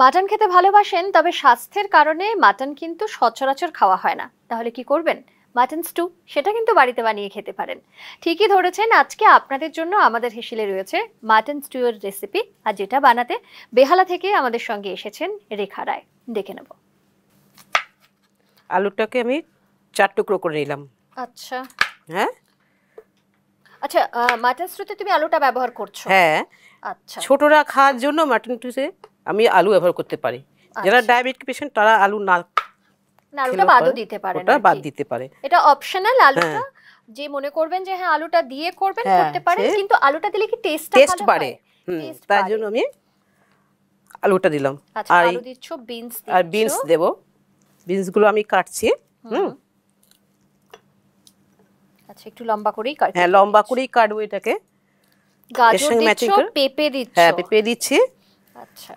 Mutton খেতে ভালোবাসেন তবে স্বাস্থ্যের কারণে মাটন কিন্তু সচরাচর খাওয়া হয় না তাহলে কি করবেন মাটন স্টু সেটা কিন্তু বাড়িতে বানিয়ে খেতে পারেন ঠিকই ধরেছেন আজকে আপনাদের জন্য আমাদের হেসিলে রয়েছে মাটন স্টুয়ের রেসিপি আর যেটা বানাতে বেহালা থেকে আমাদের সঙ্গে এসেছেন রেখা রায় দেখে নেব আলুটাকে আমি চার টুকরো করে নিলাম আচ্ছা হ্যাঁ আচ্ছা মাটন স্টুতে তুমি আলুটা ব্যবহার করছো হ্যাঁ আচ্ছা ছোটরা খাওয়ার জন্য মাটন স্টুতে আমি আলু ব্যবহার করতে পারি যারা ডায়াবেটিক আচ্ছা। পেশেন্ট তারা আলু না আলুটা বাদও দিতে পারে ওটা বাদ দিতে পারে এটা অপশনাল আলুটা হ্যাঁ। যে মনে করবেন যে হ্যাঁ আলুটা দিয়ে করবেন হ্যাঁ, করতে পারেন কিন্তু আলুটা দিলে কি টেস্ট টেস্ট বাড়ে তার জন্য আমি আলুটা দিলাম আচ্ছা, আর আলু দিচ্ছ বিনস আর বিনস দেব বিনসগুলো আমি কাটছি হুম আচ্ছা একটু লম্বা করেই কাট হ্যাঁ লম্বা করেই কাটবো এটাকে গাজর দিচ্ছ পেঁপে দিচ্ছ হ্যাঁ পেঁপে দিচ্ছি আচ্ছা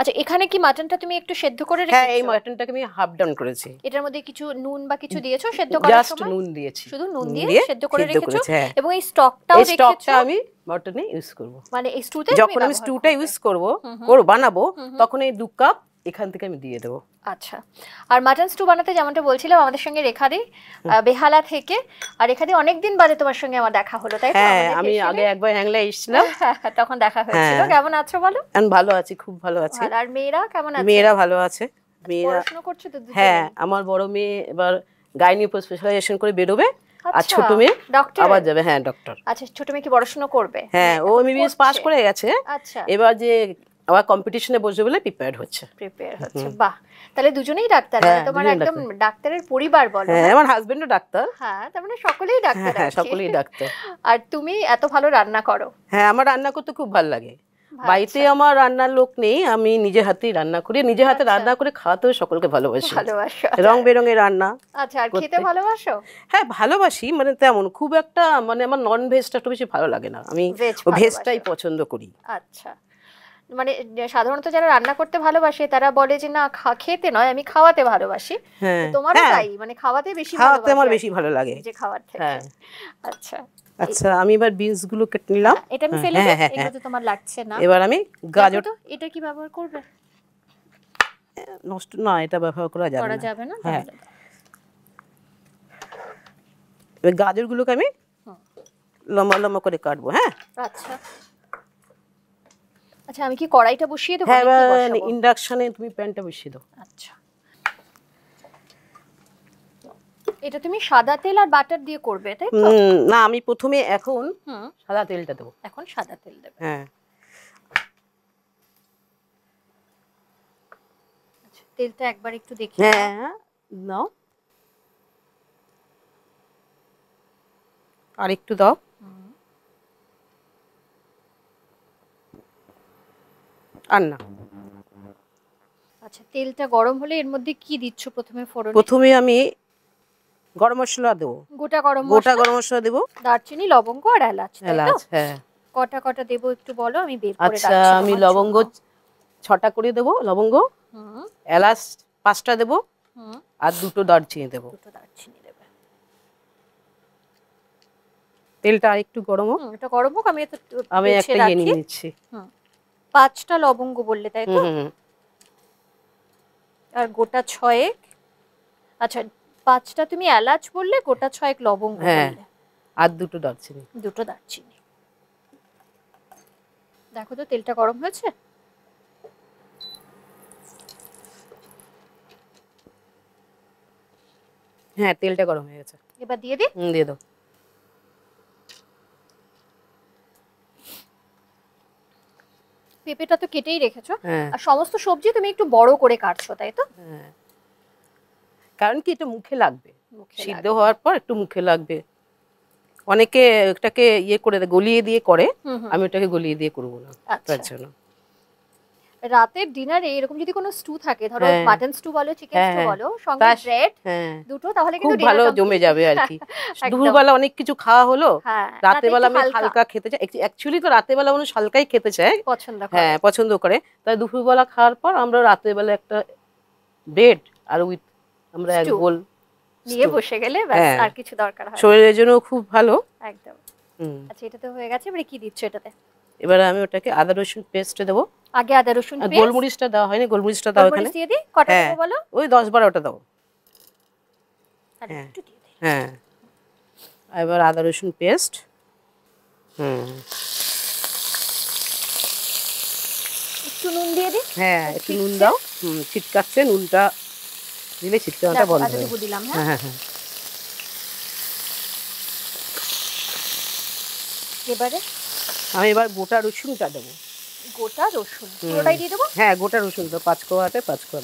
আচ্ছা এখানে কি মাটনটা তুমি একটু সেদ্ধ করে হ্যাঁ এই মাটনটাকে আমি হাফ ডাউন করেছি এটার মধ্যে কিছু নুন বা কিছু দিয়েছো সেদ্ধ করার সময় জাস্ট নুন দিয়েছি শুধু নুন দিয়ে সেদ্ধ করে রেখেছো হ্যাঁ। এবং এই স্টকটাও রেখেছো স্টকটা আমি মাটনে ইউজ করব মানে এই স্টুতে যখন আমি স্টুটা ইউজ করব করব বানাবো তখন এই দু কাপ এখান থেকে আমি দিয়ে দেবো আচ্ছা আর মাটন স্টু বানাতে যেমনটা বলছিলাম আমাদের সঙ্গে রেখা দি বেহালা থেকে আর রেখা অনেক দিন বাদে তোমার সঙ্গে আমার দেখা হলো তাই হ্যাঁ আমি আগে একবার হ্যাংলা এসেছিলাম হ্যাঁ, হ্যাঁ, তখন দেখা হ্যাঁ। হয়েছিল কেমন আছো বলো ভালো আছি খুব ভালো আছি আর মেয়েরা কেমন আছে মেয়েরা ভালো আছে মেয়েরা পড়াশোনা করছে তো হ্যাঁ আমার বড় মেয়ে এবার গাইনি উপর স্পেশালাইজেশন করে বেরোবে আর আচ্ছা, ছোট মেয়ে আবার যাবে হ্যাঁ ডক্টর আচ্ছা ছোট মেয়ে কি পড়াশোনা করবে হ্যাঁ মানে ও এমবিবিএস পাস করে গেছে আচ্ছা এবার যে আবার কম্পিটিশনে বসবে বলে প্রিপেয়ার হচ্ছে প্রিপেয়ার হচ্ছে বাহ তাহলে দুজনেই ডাক্তার হ্যাঁ, মানে তোমার একদম ডাক্তারের পরিবার বলো হ্যাঁ, হ্যাঁ? আমার হাজবেন্ডও ডাক্তার হ্যাঁ তার মানে সকলেই হ্যাঁ, ডাক্তার হ্যাঁ সকলেই ডাক্তার আর তুমি এত ভালো রান্না করো হ্যাঁ আমার রান্না করতে খুব ভালো লাগে বাড়িতে আচ্ছা। আমার রান্নার লোক নেই আমি নিজে হাতেই রান্না করি নিজে হাতে আচ্ছা। রান্না করে খাওয়াতে সকলকে ভালোবাসি আচ্ছা। রং বেরঙের রান্না আচ্ছা আর খেতে ভালোবাসো হ্যাঁ ভালোবাসি মানে তেমন খুব একটা মানে আমার নন ভেজটা একটু বেশি ভালো লাগে না আমি ভেজটাই পছন্দ করি আচ্ছা মানে সাধারণত যারা রান্না করতে ভালোবাসে তারা বলে যে না খেতে নয় আমি খাওয়াতে ভালোবাসি হ্যাঁ। তোমারও হ্যাঁ। তাই মানে খাওয়াতে বেশি খাওয়াতে আমার বেশি ভালো লাগে যে খাওয়ার থেকে হ্যাঁ। আচ্ছা আচ্ছা আমি এবার বিনস গুলো কেটে নিলাম এটা আমি ফেলে দিই এটা তো তোমার লাগছে না এবার আমি গাজর এটা কি ব্যবহার করবে নষ্ট না এটা ব্যবহার করা যাবে না করা যাবে না হ্যাঁ এবার গাজরগুলোকে আমি লম্বা লম্বা করে কাটবো হ্যাঁ আচ্ছা আচ্ছা আমি কি কড়াইটা বসিয়ে দেবো হ্যাঁ ইন্ডাকশনে তুমি প্যানটা বসিয়ে দাও আচ্ছা এটা তুমি সাদা তেল আর বাটার দিয়ে করবে তাই তো না আমি প্রথমে এখন সাদা তেলটা দেবো এখন সাদা তেল দেব হ্যাঁ আচ্ছা, তেলটা একবার একটু দেখি হ্যাঁ নাও আর একটু দাও আর না আচ্ছা তেলটা গরম হলে এর মধ্যে কি দিচ্ছ প্রথমে ফোড়নে প্রথমে আমি গরম মশলা দেবো গোটা গরম গোটা গরম মশলা দেবো দারচিনি লবঙ্গ আর এলাচ এলাচ হ্যাঁ কটা কটা দেবো একটু বলো আমি বের করে আচ্ছা আমি লবঙ্গ ছটা করে দেবো লবঙ্গ হুম এলাচ পাঁচটা দেবো আর দুটো দারচিনি দেবো দুটো দারচিনি দেবে তেলটা আর একটু গরম হোক এটা গরম হোক আমি আমি একটা ইয়ে নিয়ে নিচ্ছি হুম পাঁচটা লবঙ্গ বললে তাই তো আর গোটা ছয়েক আচ্ছা পাঁচটা তুমি এলাচ বললে গোটা ছয়েক লবঙ্গ হ্যাঁ, আর দুটো দারচিনি দুটো দারচিনি দেখো তো তেলটা গরম হয়েছে হ্যাঁ তেলটা গরম হয়ে গেছে এবার দিয়ে দিই দিয়ে দাও পেঁপেটা তো কেটেই রেখেছো হ্যাঁ। আর সমস্ত সবজি তুমি একটু বড় করে কাটছো তাই তো হ্যাঁ। কারণ কি এটা মুখে লাগবে সিদ্ধ হওয়ার পর একটু মুখে লাগবে অনেকে এটাকে ইয়ে করে গলিয়ে দিয়ে করে আমি ওটাকে গলিয়ে দিয়ে করবো না আচ্ছা। তার জন্য রাতের ডিনারে এরকম যদি কোনো স্টু থাকে ধরো মাটন হ্যাঁ। স্টু বলো চিকেন স্টু হ্যাঁ, হ্যাঁ। বলো সঙ্গে ব্রেড দুটো তাহলে কিন্তু ভালো জমে যাবে আর কি দুপুরবেলা অনেক কিছু খাওয়া হলো রাতের বেলা আমি হালকা খেতে চাই অ্যাকচুয়ালি তো রাতের বেলা মানুষ হালকাই খেতে চায় পছন্দ হ্যাঁ পছন্দ করে তাই দুপুরবেলা খাওয়ার পর আমরা রাতের বেলা একটা ব্রেড আর উইথ আমরা এক গোল নিয়ে বসে গেলে আর কিছু দরকার হয় শরীরের জন্য খুব ভালো একদম আচ্ছা এটা তো হয়ে গেছে এবারে কি দিচ্ছ এটাতে এবারে আমি ওটাকে আদা রসুন পেস্ট দেবো আগে আদা রসুন গোলমরিচটা দেওয়া হয়নি গোলমরিচটা দাও এখানে দিয়ে দিই কটা হ্যাঁ। দেবো বলো ওই 10 12টা দাও হ্যাঁ হ্যাঁ এবার আদা রসুন পেস্ট হুম একটু নুন দিয়ে দিই হ্যাঁ একটু নুন দাও হুম ছিটকাচ্ছে নুনটা দিলে ছিটকানোটা বন্ধ হয়ে দিলাম হ্যাঁ।, হ্যাঁ হ্যাঁ হ্যাঁ এবারে আমি এবার গোটা রসুনটা দেবো গোটা রসুন পুরোটাই দিয়ে দেবো হ্যাঁ গোটা রসুন তো পাঁচ কোয়াতে পাঁচ কোয়া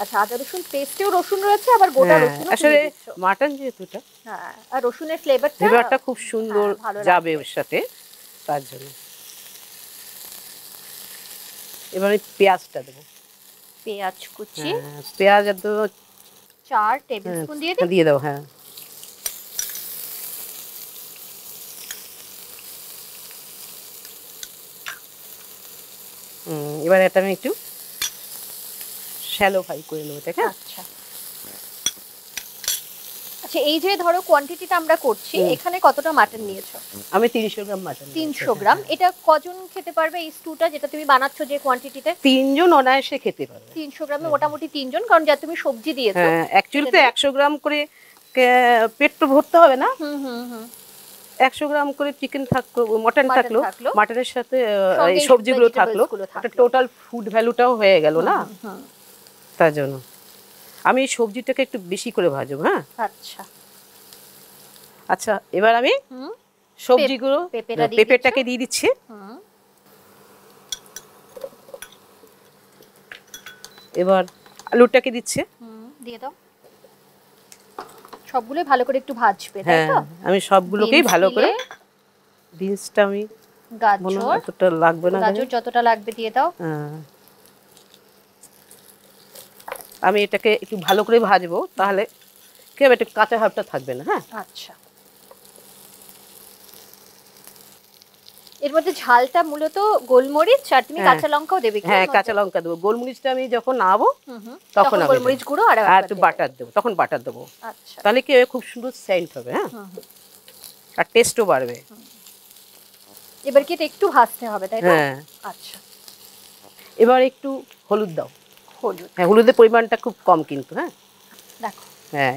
আচ্ছা আদা রসুন পেস্টেও রসুন রয়েছে আবার হ্যাঁ, হ্যাঁ, আর রসুনের ফ্লেভারটা ফ্লেভারটা খুব হ্যাঁ, সুন্দর যাবে ওর সাথে তার জন্য এবারে পেঁয়াজটা দেবো পেঁয়াজ কুচি পেঁয়াজ আর চার টেবিল দিয়ে দেবো হ্যাঁ এবার এটা আমি একটু শ্যালো ফ্রাই করে নেবো এটাকে আচ্ছা আচ্ছা এই যে ধরো কোয়ান্টিটিটা আমরা করছি এখানে কতটা মাটন নিয়েছো আমি 300 গ্রাম মাটন 300 গ্রাম এটা কজন খেতে পারবে এই স্টুটা যেটা তুমি বানাচ্ছো যে কোয়ান্টিটিতে তিনজন অনায়াসে খেতে পারবে 300 গ্রামে মোটামুটি তিনজন কারণ যা তুমি সবজি দিয়েছো অ্যাকচুয়ালি তো 100 গ্রাম করে পেট তো ভরতে হবে না হুম হুম হুম একশো গ্রাম করে চিকেন থাকলো মটন থাকলো মাটনের সাথে সবজিগুলো থাকলো টোটাল ফুড ভ্যালুটাও হয়ে গেল না তার জন্য আমি এই সবজিটাকে একটু বেশি করে ভাজব হ্যাঁ আচ্ছা আচ্ছা এবার আমি সবজিগুলো পেঁপেটাকে দিয়ে দিচ্ছি এবার আলুটাকে দিচ্ছে দিয়ে দাও সবগুলোই ভালো করে একটু ভাজবে তাই হ্যাঁ, তো আমি সবগুলোকেই ভালো করে বিনসটা আমি গাজর যতটা লাগবে না গাজর যতটা লাগবে দিয়ে দাও হ্যাঁ। আমি এটাকে একটু ভালো করে ভাজবো তাহলে কেবে একটু কাঁচা ভাবটা থাকবে না হ্যাঁ আচ্ছা এর মধ্যে ঝালটা মূলত গোলমরিচ আর তুমি হ্যাঁ। কাঁচা লঙ্কাও দেবে হ্যাঁ কাঁচা লঙ্কা দেবো গোলমরিচটা আমি যখন নাবো তখন গোলমরিচ গুঁড়ো আর হ্যাঁ, একটু বাটার দেবো তখন বাটার দেবো আচ্ছা। তাহলে কি খুব সুন্দর সেন্ট হবে হ্যাঁ আর টেস্টও বাড়বে এবার কি এটা একটু ভাজতে হবে তাই না হ্যাঁ। আচ্ছা এবার একটু হলুদ দাও হলুদ হ্যাঁ হলুদের পরিমাণটা খুব কম কিন্তু হ্যাঁ দেখো হ্যাঁ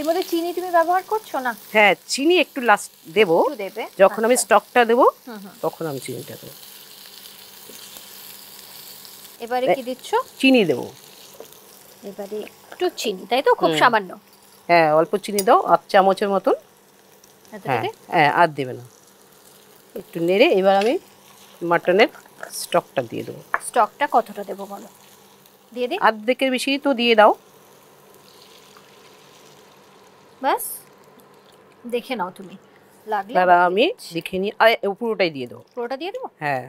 এর মধ্যে চিনি তুমি ব্যবহার করছো না হ্যাঁ চিনি একটু লাস্ট দেব যখন আমি স্টকটা আচ্ছা। দেবো তখন আমি চিনিটা দেবো এবারে কি দিচ্ছ চিনি দেবো এবারে একটু চিনি তাই তো খুব সামান্য হ্যাঁ অল্প চিনি দাও আধ চামচের মতন হ্যাঁ, হ্যাঁ আর দেবে না একটু নেড়ে এবার আমি মাটনের স্টকটা দিয়ে দেবো স্টকটা কতটা দেবো বলো দিয়ে দিই অর্ধেকের বেশি তো দিয়ে দাও ব্যাস দেখে নাও তুমি লাগলে দাঁড়া আমি দেখে নিই আর পুরোটাই দিয়ে দেবো পুরোটা দিয়ে দেবো হ্যাঁ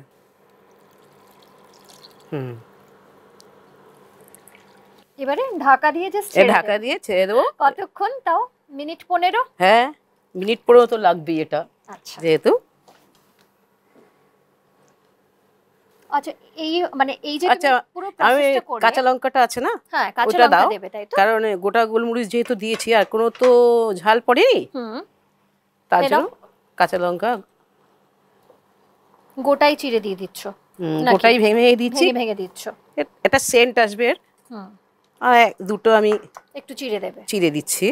হুম এবারে ঢাকা দিয়ে জাস্ট ঢাকা দিয়ে ছেড়ে দেবো কতক্ষণ তাও মিনিট পনেরো হ্যাঁ মিনিট পনেরো তো লাগবেই এটা আচ্ছা যেহেতু আচ্ছা, মানে আচ্ছা, কাঁচা লঙ্কাটা আছে না হ্যাঁ, কাঁচা গোটা গোলমরিচ যেহেতু দিয়েছি আর কোনো তো ঝাল পড়েনি হুম কাঁচা লঙ্কা গোটাই চিড়ে দিয়ে ভেঙে দিচ্ছি ভেঙে দিচ্ছ সেন্ট আসবে আর দুটো আমি একটু চিড়ে দেবে চিড়ে দিচ্ছি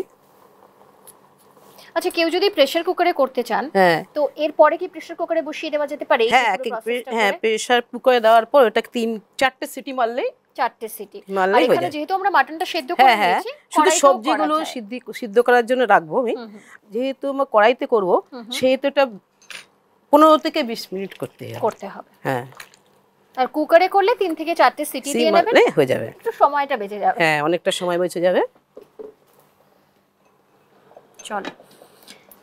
আচ্ছা কেউ যদি প্রেসার কুকারে করতে চান হ্যাঁ। তো এরপরে কি প্রেসার কুকারে বসিয়ে দেওয়া যেতে পারে হ্যাঁ হ্যাঁ প্রেসার কুকারে দেওয়ার পর ওটা তিন চারটে সিটি মারলে চারটে সিটি যেহেতু আমরা মাটনটা সেদ্ধ হ্যাঁ, হ্যাঁ, শুধু সবজিগুলো সিদ্ধ করার জন্য রাখবো আমি যেহেতু কড়াইতে সেহেতু পনেরো থেকে বিশ মিনিট করতে করতে হবে হ্যাঁ আর কুকারে করলে তিন থেকে চারটে সিটি হয়ে যাবে সময়টা বেঁচে যাবে হ্যাঁ অনেকটা সময় বেঁচে যাবে চলো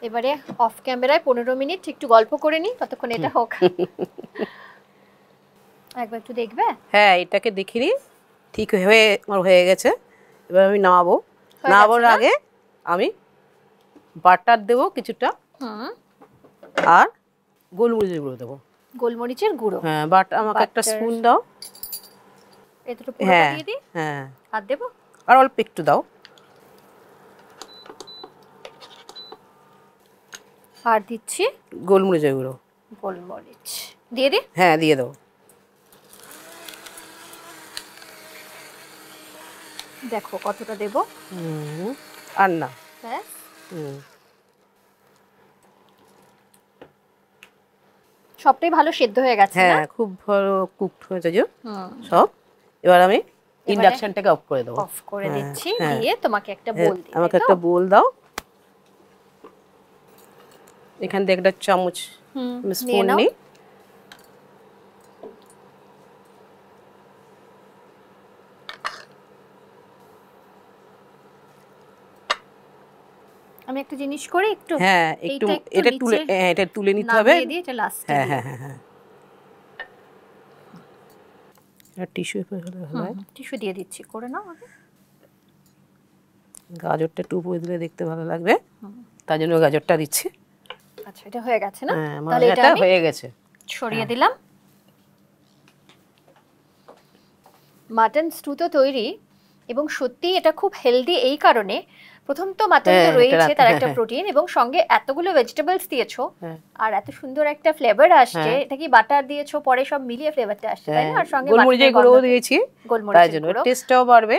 এবারে অফ ক্যামেরায় পনেরো মিনিট একটু গল্প করে নিই ততক্ষণ এটা হোক একবার একটু দেখবে হ্যাঁ এটাকে দেখে নিই ঠিক হয়ে আমার হয়ে গেছে এবার আমি নামাবো নামাবোর আগে আমি বাটার দেবো কিছুটা আর গোলমরিচের গুঁড়ো দেবো গোলমরিচের গুঁড়ো হ্যাঁ বাট আমাকে একটা স্পুন দাও এতটুকু হ্যাঁ হ্যাঁ আর দেবো আর অল্প একটু দাও আর দিচ্ছি গোলমরিচের গুঁড়ো গোলমরিচ দিয়ে দে হ্যাঁ দিয়ে দাও দেখো কতটা দেব আর না সবটাই ভালো সেদ্ধ হয়ে গেছে হ্যাঁ খুব ভালো কুকড হয়েছে যে সব এবার আমি ইন্ডাকশনটাকে অফ করে দেবো অফ করে হ্যাঁ, দিচ্ছি হ্যাঁ। দিয়ে তোমাকে একটা বোল হ্যাঁ, দিই আমাকে একটা বোল দাও এখান থেকে একটা চামচ স্পুন নিই আমি একটা জিনিস করে একটু হ্যাঁ একটু এটা তুলে হ্যাঁ এটা তুলে নিতে হবে হ্যাঁ হ্যাঁ, হ্যাঁ হ্যাঁ এটা টিস্যু পেপার হলে টিস্যু দিয়ে দিচ্ছি করে নাও আগে গাজরটা টুপ দিলে দেখতে ভালো লাগবে তার জন্য গাজরটা দিচ্ছি আচ্ছা এটা হয়ে গেছে না হ্যাঁ, তাহলে এটা হয়ে গেছে ছড়িয়ে হ্যাঁ। দিলাম মাটন স্টু তো তৈরি এবং সত্যি এটা খুব হেলদি এই কারণে প্রথম তো মাটন হ্যাঁ, তো রয়েছে তার একটা প্রোটিন এবং সঙ্গে এতগুলো ভেজিটেবলস দিয়েছো আর এত সুন্দর একটা ফ্লেভার আসছে এটা কি বাটার দিয়েছো পরে সব মিলিয়ে ফ্লেভারটা আসছে তাই না আর সঙ্গে গোলমরিচের গুঁড়ো দিয়েছি গোলমরিচের জন্য টেস্টটাও বাড়বে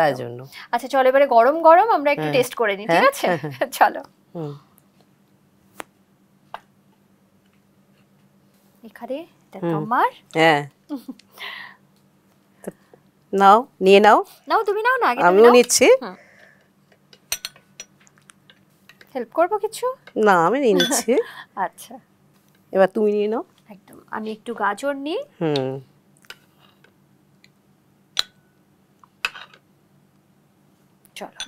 তার জন্য আচ্ছা চলো এবারে গরম গরম আমরা একটু টেস্ট করে নিই ঠিক আছে চলো হুম এখানে তোমার হ্যাঁ নাও নিয়ে নাও নাও তুমি নাও না আগে আমিও নিচ্ছি হেল্প করব কিছু না আমি নিয়ে নিচ্ছি আচ্ছা এবার তুমি নিয়ে নাও একদম আমি একটু গাজর নিই হুম চলো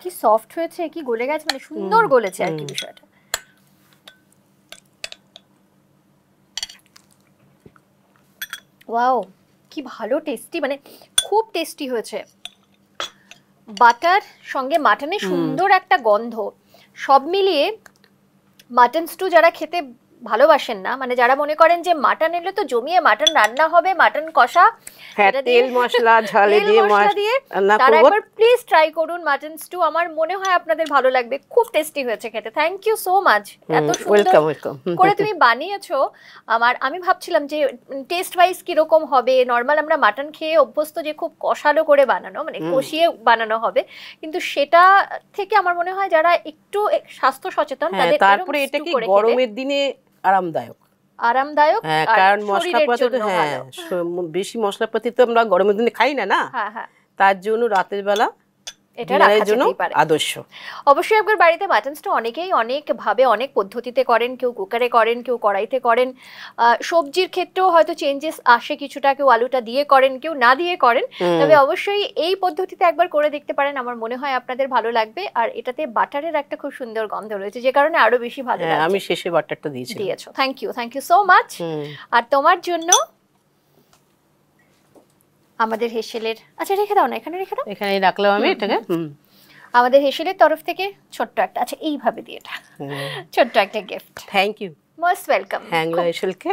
কি সফট হয়েছে কি গলে গেছে মানে সুন্দর গলেছে আর কি বিষয়টা ওয়াও কি ভালো টেস্টি মানে খুব টেস্টি হয়েছে বাটার সঙ্গে মাটনের সুন্দর একটা গন্ধ সব মিলিয়ে মাটন স্টু যারা খেতে ভালোবাসেন না মানে যারা মনে করেন যে মাটন এলে তো জমিয়ে মাটন রান্না হবে মাটন কষা হ্যাঁ, তেল মশলা ঝালে দিয়ে মশলা দিয়ে একবার প্লিজ ট্রাই করুন মাটন স্টু আমার মনে হয় আপনাদের ভালো লাগবে খুব টেস্টি হয়েছে খেতে থ্যাংক ইউ সো মাচ এত সুন্দর করে তুমি বানিয়েছো আমার আমি ভাবছিলাম যে টেস্ট ওয়াইজ কিরকম হবে নর্মাল আমরা মাটন খেয়ে অভ্যস্ত যে খুব কষালো করে বানানো মানে কষিয়ে বানানো হবে কিন্তু সেটা থেকে আমার মনে হয় যারা একটু স্বাস্থ্য সচেতন হ্যাঁ, তাদের তারপরে এটা কি গরমের দিনে আরামদায়ক আরামদায়ক হ্যাঁ কারণ মশলাপাতি হ্যাঁ বেশি মশলাপাতি তো আমরা গরমের দিনে খাই না না হ্যাঁ, হ্যাঁ। তার জন্য রাতের বেলা অবশ্যই বাড়িতে অনেকেই অনেক ভাবে অনেক পদ্ধতিতে করেন কেউ কুকারে করেন কেউ কড়াইতে করেন সবজির ক্ষেত্রেও হয়তো চেঞ্জেস আসে কিছুটা কেউ আলুটা দিয়ে করেন কেউ না দিয়ে করেন তবে অবশ্যই এই পদ্ধতিতে একবার করে দেখতে পারেন আমার মনে হয় আপনাদের ভালো লাগবে আর এটাতে বাটারের একটা খুব সুন্দর গন্ধ রয়েছে যে কারণে আরো বেশি ভালো হ্যাঁ, আমি শেষে বাটারটা দিয়েছি দিয়েছো thank you thank you so much আর তোমার জন্য আমাদের হেসেলের আচ্ছা রেখে দাও না এখানে রেখে দাও এখানে রাখলাম আমি এটাকে আমাদের হেসেলের তরফ থেকে ছোট্ট একটা আচ্ছা এইভাবে দিয়ে এটা হ্যাঁ। ছোট্ট একটা gift thank you most welcome Hangla হেসেলকে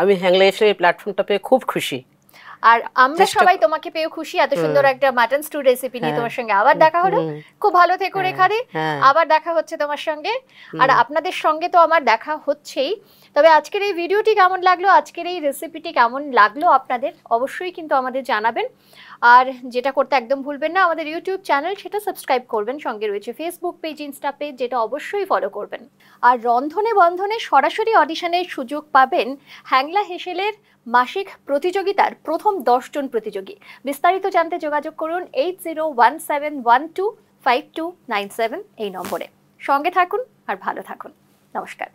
আমি হ্যাংলা হেসেলের প্ল্যাটফর্মটা পেয়ে খুব খুশি আর আমরা সবাই তোমাকে পেয়ে খুশি এত সুন্দর একটা মাটন স্টু রেসিপি নিয়ে হ্যাঁ। তোমার সঙ্গে আবার দেখা হলো খুব ভালো থেকো হ্যাঁ। রেখারে হ্যাঁ। আবার দেখা হচ্ছে তোমার সঙ্গে আর আপনাদের সঙ্গে তো আমার দেখা হচ্ছেই তবে আজকের এই ভিডিওটি কেমন লাগলো আজকের এই রেসিপিটি কেমন লাগলো আপনাদের অবশ্যই কিন্তু আমাদের জানাবেন আর যেটা করতে একদম ভুলবেন না আমাদের ইউটিউব চ্যানেল সেটা সাবস্ক্রাইব করবেন সঙ্গে রয়েছে ফেসবুক পেজ ইনস্টা পেজ যেটা অবশ্যই ফলো করবেন আর রন্ধনে বন্ধনে সরাসরি অডিশনের সুযোগ পাবেন হ্যাংলা হেসেলের মাসিক প্রতিযোগিতার প্রথম দশজন প্রতিযোগী বিস্তারিত জানতে যোগাযোগ করুন eight zero one seven one two five two nine seven এই নম্বরে সঙ্গে থাকুন আর ভালো থাকুন নমস্কার